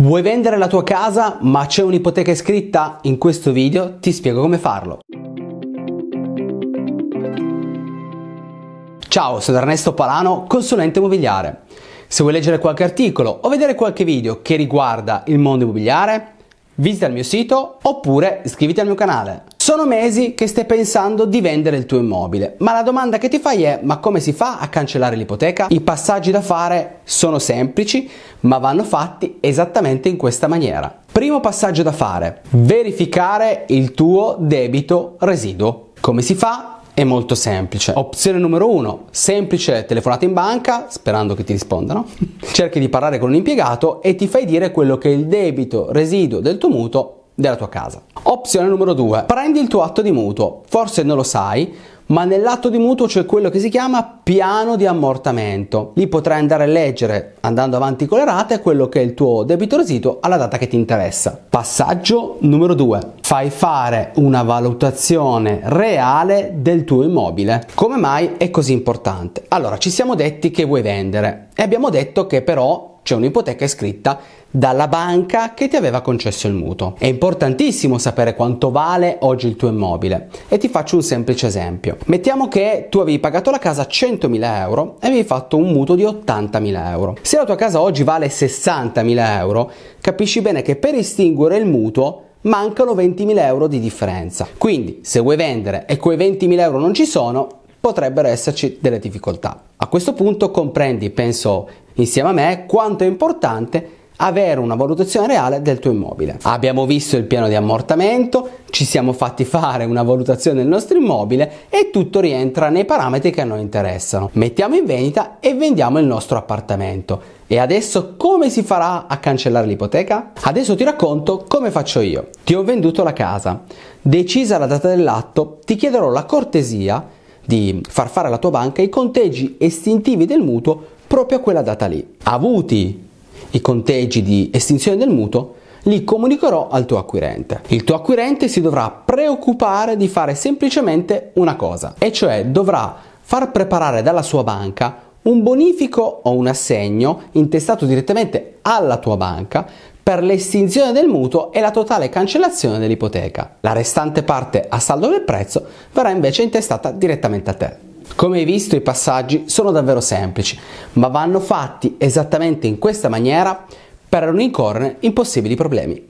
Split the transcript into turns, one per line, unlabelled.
Vuoi vendere la tua casa ma c'è un'ipoteca iscritta? In questo video ti spiego come farlo. Ciao, sono Ernesto Palano, consulente immobiliare. Se vuoi leggere qualche articolo o vedere qualche video che riguarda il mondo immobiliare, visita il mio sito oppure iscriviti al mio canale. Sono mesi che stai pensando di vendere il tuo immobile, ma la domanda che ti fai è ma come si fa a cancellare l'ipoteca? I passaggi da fare sono semplici, ma vanno fatti esattamente in questa maniera. Primo passaggio da fare, verificare il tuo debito residuo. Come si fa? È molto semplice. Opzione numero uno, semplice telefonata in banca, sperando che ti rispondano. Cerchi di parlare con un impiegato e ti fai dire quello che è il debito residuo del tuo mutuo della tua casa. Opzione numero 2. Prendi il tuo atto di mutuo. Forse non lo sai, ma nell'atto di mutuo c'è quello che si chiama piano di ammortamento. Lì potrai andare a leggere, andando avanti con le rate, quello che è il tuo debito residuo alla data che ti interessa. Passaggio numero 2. Fai fare una valutazione reale del tuo immobile. Come mai è così importante? Allora, ci siamo detti che vuoi vendere e abbiamo detto che però c'è un'ipoteca iscritta dalla banca che ti aveva concesso il mutuo. È importantissimo sapere quanto vale oggi il tuo immobile e ti faccio un semplice esempio. Mettiamo che tu avevi pagato la casa 100.000 euro e avevi fatto un mutuo di 80.000 euro. Se la tua casa oggi vale 60.000 euro, capisci bene che per estinguere il mutuo mancano 20.000 euro di differenza. Quindi se vuoi vendere e quei 20.000 euro non ci sono, potrebbero esserci delle difficoltà. A questo punto comprendi, penso, insieme a me quanto è importante avere una valutazione reale del tuo immobile. Abbiamo visto il piano di ammortamento, ci siamo fatti fare una valutazione del nostro immobile e tutto rientra nei parametri che a noi interessano. Mettiamo in vendita e vendiamo il nostro appartamento. E adesso come si farà a cancellare l'ipoteca? Adesso ti racconto come faccio io. Ti ho venduto la casa. Decisa la data dell'atto, ti chiederò la cortesia di far fare alla tua banca i conteggi estintivi del mutuo proprio a quella data lì. Avuti i conteggi di estinzione del mutuo, li comunicherò al tuo acquirente. Il tuo acquirente si dovrà preoccupare di fare semplicemente una cosa, e cioè dovrà far preparare dalla sua banca un bonifico o un assegno intestato direttamente alla tua banca per l'estinzione del mutuo e la totale cancellazione dell'ipoteca. La restante parte a saldo del prezzo verrà invece intestata direttamente a te. Come hai visto i passaggi sono davvero semplici, ma vanno fatti esattamente in questa maniera per non incorrere in possibili problemi.